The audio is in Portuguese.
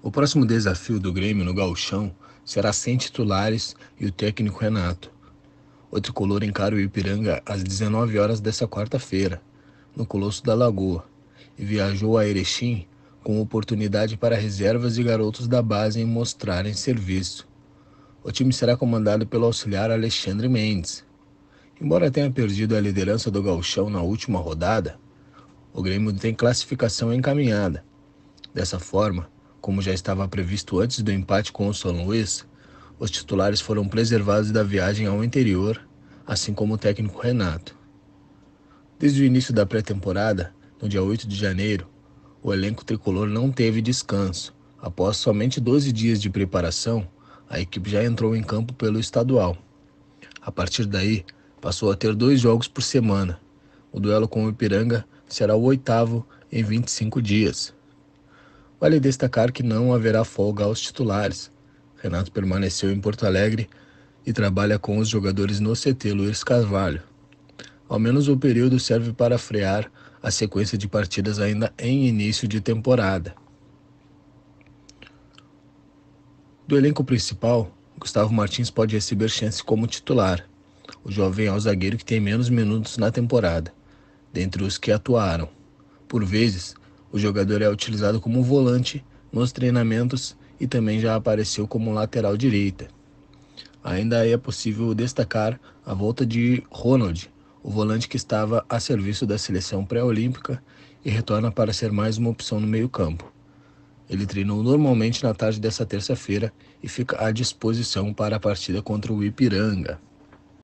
O próximo desafio do Grêmio no Gauchão será sem titulares e o técnico Renato. O tricolor encara o Ipiranga às 19 horas desta quarta-feira, no Colosso da Lagoa, e viajou a Erechim com oportunidade para reservas e garotos da base em mostrarem serviço. O time será comandado pelo auxiliar Alexandre Mendes. Embora tenha perdido a liderança do Gauchão na última rodada, o Grêmio tem classificação encaminhada. Dessa forma, como já estava previsto antes do empate com o São Luís, os titulares foram preservados da viagem ao interior, assim como o técnico Renato. Desde o início da pré-temporada, no dia 8 de janeiro, o elenco tricolor não teve descanso. Após somente 12 dias de preparação, a equipe já entrou em campo pelo estadual. A partir daí, passou a ter dois jogos por semana. O duelo com o Ipiranga será o oitavo em 25 dias. Vale destacar que não haverá folga aos titulares. Renato permaneceu em Porto Alegre e trabalha com os jogadores no CT Luiz Carvalho. Ao menos o período serve para frear a sequência de partidas ainda em início de temporada. Do elenco principal, Gustavo Martins pode receber chance como titular. O jovem é o zagueiro que tem menos minutos na temporada, dentre os que atuaram. Por vezes, o jogador é utilizado como volante nos treinamentos e também já apareceu como lateral direita. Ainda é possível destacar a volta de Ronald, o volante que estava a serviço da seleção pré-olímpica e retorna para ser mais uma opção no meio-campo. Ele treinou normalmente na tarde dessa terça-feira e fica à disposição para a partida contra o Ipiranga.